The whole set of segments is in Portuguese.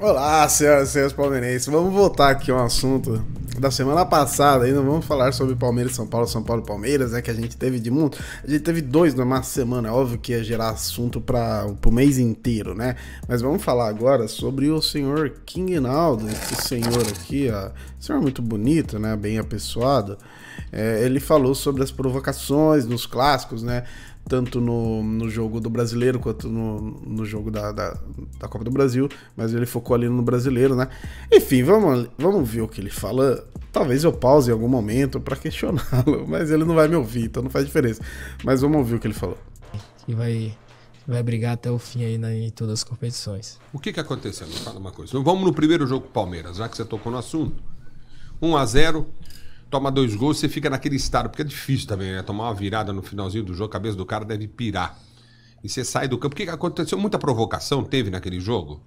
Olá, senhoras e senhores palmeirenses. Vamos voltar aqui ao assunto da semana passada. Ainda vamos falar sobre Palmeiras, São Paulo, São Paulo, Palmeiras, né? Que a gente teve de muito. A gente teve dois numa semana. Óbvio que ia gerar assunto para o mês inteiro, né? Mas vamos falar agora sobre o senhor King Naldo, esse senhor aqui, ó. Senhor é muito bonito, né? Bem apessoado. É, ele falou sobre as provocações nos clássicos, né? tanto no, no jogo do brasileiro quanto no, no jogo da, da, da, Copa do Brasil, mas ele focou ali no brasileiro, né? Enfim, vamos, vamos ver o que ele fala. Talvez eu pause em algum momento para questioná-lo, mas ele não vai me ouvir, então não faz diferença. Mas vamos ouvir o que ele falou. E vai vai brigar até o fim aí na, né, em todas as competições. O que, que aconteceu? Me fala uma coisa. Vamos no primeiro jogo com Palmeiras, já que você tocou no assunto. 1 a 0 toma dois gols, você fica naquele estado, porque é difícil também, né? Tomar uma virada no finalzinho do jogo, a cabeça do cara deve pirar. E você sai do campo. O que aconteceu? Muita provocação teve naquele jogo?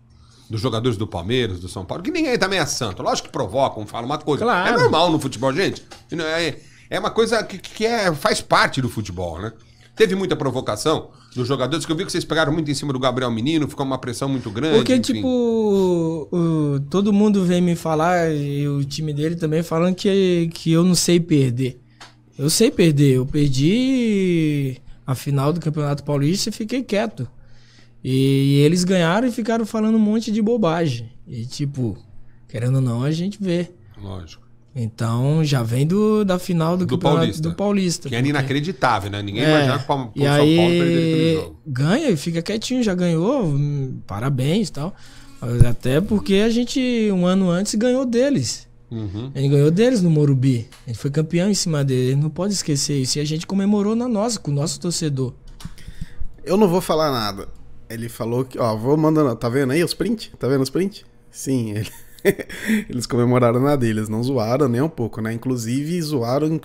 Dos jogadores do Palmeiras, do São Paulo, que ninguém é, também é santo. Lógico que provocam, falam uma coisa. Claro. É normal no futebol, gente. É, é, uma coisa que, que é, faz parte do futebol, né? Teve muita provocação dos jogadores, que eu vi que vocês pegaram muito em cima do Gabriel Menino, ficou uma pressão muito grande. Porque, enfim. tipo, o, todo mundo vem me falar, e o time dele também, falando que, que eu não sei perder. Eu sei perder, eu perdi a final do Campeonato Paulista e fiquei quieto. E, e eles ganharam e ficaram falando um monte de bobagem. E, tipo, querendo ou não, a gente vê. Lógico. Então já vem do, da final do, do, Paulista. do Paulista. Que é era inacreditável, né? Ninguém é, imaginava que o, São aí, Paulo perderia aquele jogo. Ganha e fica quietinho, já ganhou, hum, parabéns e tal. Até porque a gente, um ano antes, ganhou deles. Uhum. ganhou deles no Morumbi. ele foi campeão em cima dele Não pode esquecer isso. E a gente comemorou na nossa, com o nosso torcedor. Eu não vou falar nada. Ele falou que. Ó, vou mandando. Tá vendo aí os print? Tá vendo os print? Sim, ele. eles comemoraram na deles, não zoaram nem um pouco, né? Inclusive, zoaram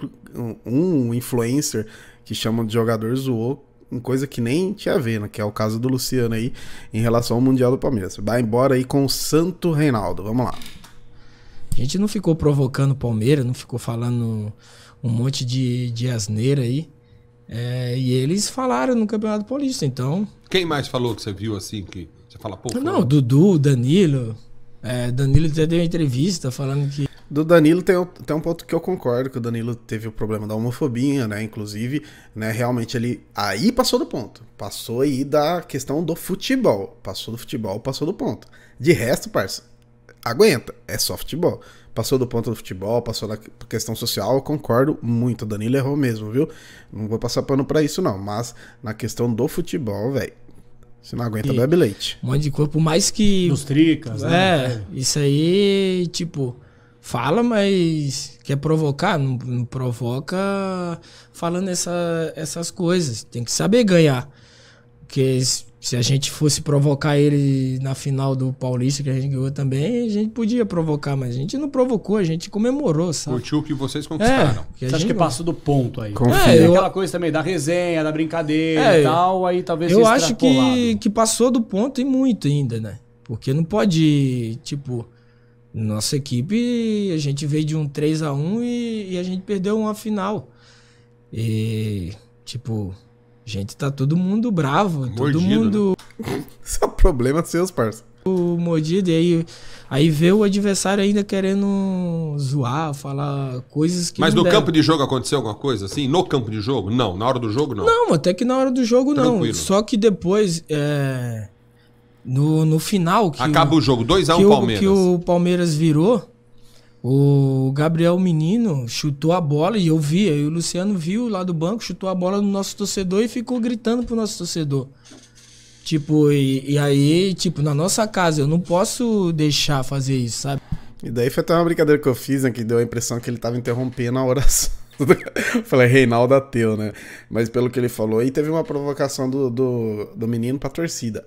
um influencer que chama de jogador zoou em coisa que nem tinha a ver, né? Que é o caso do Luciano aí em relação ao Mundial do Palmeiras. Vai embora aí com o Santo Reinaldo, vamos lá. A gente não ficou provocando o Palmeiras, não ficou falando um monte de, de asneira aí. É, e eles falaram no Campeonato Paulista, então. Quem mais falou que você viu assim? Que você fala pouco? Não, Dudu, Danilo. É, Danilo até deu uma entrevista falando que. Do Danilo tem um ponto que eu concordo, que o Danilo teve o problema da homofobia, né? Inclusive, né? Realmente ele. Aí passou do ponto. Passou aí da questão do futebol. Passou do futebol, passou do ponto. De resto, parça, aguenta. É só futebol. Passou do ponto do futebol, passou da questão social, eu concordo muito. O Danilo errou mesmo, viu? Não vou passar pano pra isso, não. Mas na questão do futebol, velho você não aguenta e bebe leite. Um monte de coisa, por mais que. Dos tricas, é, né? É, isso aí, tipo, fala, mas quer provocar, não, não provoca falando essa, essas coisas. Tem que saber ganhar. Porque se a gente fosse provocar ele na final do Paulista, que a gente ganhou também, a gente podia provocar, mas a gente não provocou, a gente comemorou, sabe? Curtiu o que vocês é, conquistaram. É, que Você acha gente... que passou do ponto aí? Confia. É, eu... Aquela coisa também da resenha, da brincadeira é, e tal, aí talvez Eu acho que, que passou do ponto e muito ainda, né? Porque não pode, tipo, nossa equipe, a gente veio de um 3 a 1 e, e a gente perdeu uma final. E, tipo, Gente, tá todo mundo bravo, Mordido, todo né? mundo. Né? Isso é um problema seus, parça. O mordido, e aí, aí vê o adversário ainda querendo zoar, falar coisas que. Mas no deve. campo de jogo aconteceu alguma coisa assim? No campo de jogo? Não. Na hora do jogo, não? Não, até que na hora do jogo, Tranquilo. não. Só que depois. É... No, no final. Que Acaba o, o jogo, 2x1 um Palmeiras. que o Palmeiras virou. O Gabriel Menino chutou a bola e eu vi, aí o Luciano viu lá do banco, chutou a bola no nosso torcedor e ficou gritando pro nosso torcedor. Tipo, e, e aí, tipo, na nossa casa, eu não posso deixar fazer isso, sabe? E daí foi até uma brincadeira que eu fiz, né, que deu a impressão que ele tava interrompendo a oração. Falei, Reinaldo ateu, né? Mas pelo que ele falou, aí teve uma provocação do, do, do menino pra torcida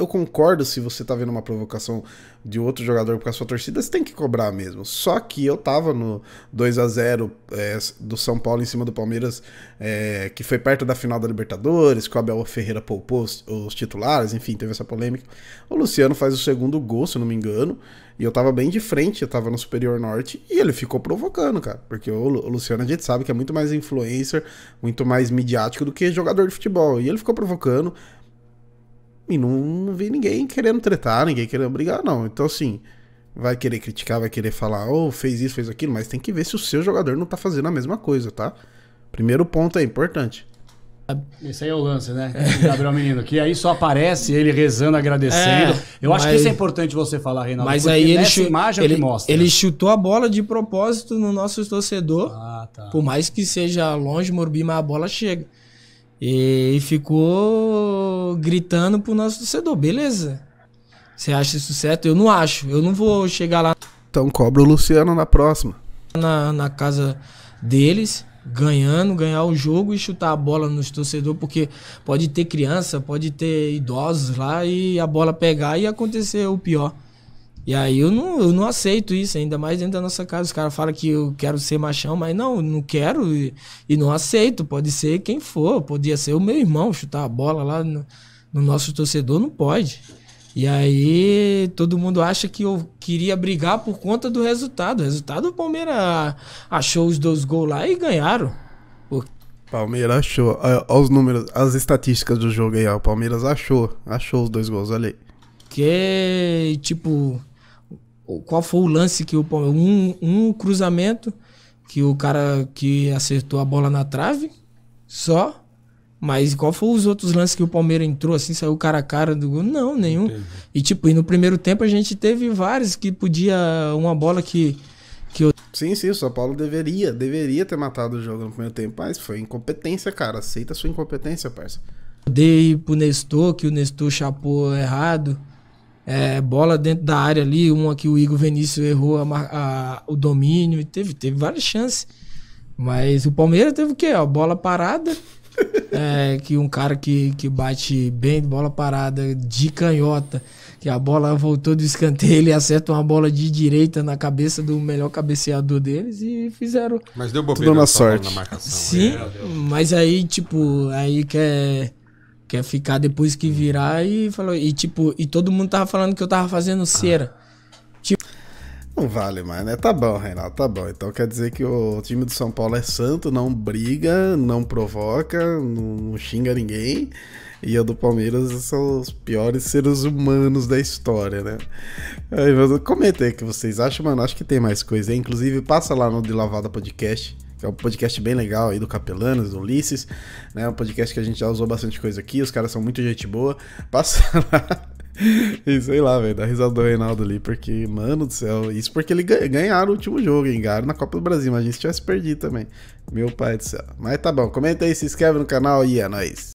eu concordo se você tá vendo uma provocação de outro jogador por causa da sua torcida, você tem que cobrar mesmo. Só que eu tava no 2 a 0 é, do São Paulo em cima do Palmeiras, é, que foi perto da final da Libertadores, que o Abel Ferreira poupou os, os, titulares, enfim, teve essa polêmica. O Luciano faz o segundo gol, se eu não me engano, e eu tava bem de frente, eu tava no Superior Norte, e ele ficou provocando, cara, porque o, o Luciano a gente sabe que é muito mais influencer, muito mais midiático do que jogador de futebol, e ele ficou provocando. E não, não vi ninguém querendo tretar, ninguém querendo brigar, não. Então, assim, vai querer criticar, vai querer falar, ou oh, fez isso, fez aquilo, mas tem que ver se o seu jogador não tá fazendo a mesma coisa, tá? Primeiro ponto é importante. Esse aí é o lance, né? Gabriel Menino, que aí só aparece ele rezando, agradecendo. É, Eu acho que isso é importante você falar, Reinaldo. Mas aí ele, chu... imagem é ele, mostra. ele chutou a bola de propósito no nosso torcedor. Ah, tá. Por mais que seja longe, Morbi, mas a bola chega. E ficou gritando pro nosso torcedor, beleza. Você acha isso certo? Eu não acho. Eu não vou chegar lá. Então cobra o Luciano na próxima. Na, na casa deles, ganhando, ganhar o jogo e chutar a bola nos torcedores, porque pode ter criança, pode ter idosos lá e a bola pegar e acontecer o pior. E aí eu não, eu não aceito isso, ainda mais dentro da nossa casa. Os caras falam que eu quero ser machão, mas não, não quero e, e não aceito. Pode ser quem for, podia ser o meu irmão, chutar a bola lá no, no nosso torcedor, não pode. E aí todo mundo acha que eu queria brigar por conta do resultado. O resultado, o Palmeiras achou os dois gols lá e ganharam. Palmeiras achou. Olha, olha os números, as estatísticas do jogo aí, ó. O Palmeiras achou. Achou os dois gols, olha aí. Que, tipo, qual foi o lance que o um, um cruzamento que o cara que acertou a bola na trave só. Mas qual foi os outros lances que o Palmeiras entrou assim, saiu cara a cara do gol? Não, nenhum. Entendi. E tipo, e no primeiro tempo a gente teve vários que podia uma bola que que eu... Sim, sim, o São Paulo deveria, deveria ter matado o jogo no primeiro tempo, mas foi incompetência, cara. Aceita a sua incompetência, parça. Dei pro Nestor, que o Nestor chapou errado é, bola dentro da área ali, uma que o Igor Vinícius errou a, a, o domínio, teve, teve várias chances. Mas o Palmeiras teve o quê? a bola parada. é, que um cara que, que bate bem de bola parada, de canhota, que a bola voltou do escanteio, ele acerta uma bola de direita na cabeça do melhor cabeceador deles e fizeram. Mas deu bobeira tudo na sorte. Na marcação. Sim, é, mas aí, tipo, aí é quer ficar depois que virar e falou. E tipo, e todo mundo tava falando que eu tava fazendo cera. Tipo... Não vale mais, né? Tá bom, Reinaldo, tá bom. Então quer dizer que o time do São Paulo é santo, não briga, não provoca, não xinga ninguém. E o do Palmeiras são os piores seres humanos da história, né? Aí, mas comenta aí o que vocês acham, mano. Acho que tem mais coisa, Inclusive, passa lá no De Lavada Podcast que é um podcast bem legal aí do Capelanas, do Ulisses, né? Um podcast que a gente já usou bastante coisa aqui, os caras são muito gente boa. Passa lá. E sei lá, velho, da risada do Reinaldo ali, porque, mano do céu, isso porque ele ganharam o último jogo, hein? Ganharam na Copa do Brasil, mas a gente tivesse perdido também. Meu pai do céu. Mas tá bom, comenta aí, se inscreve no canal e é nóis.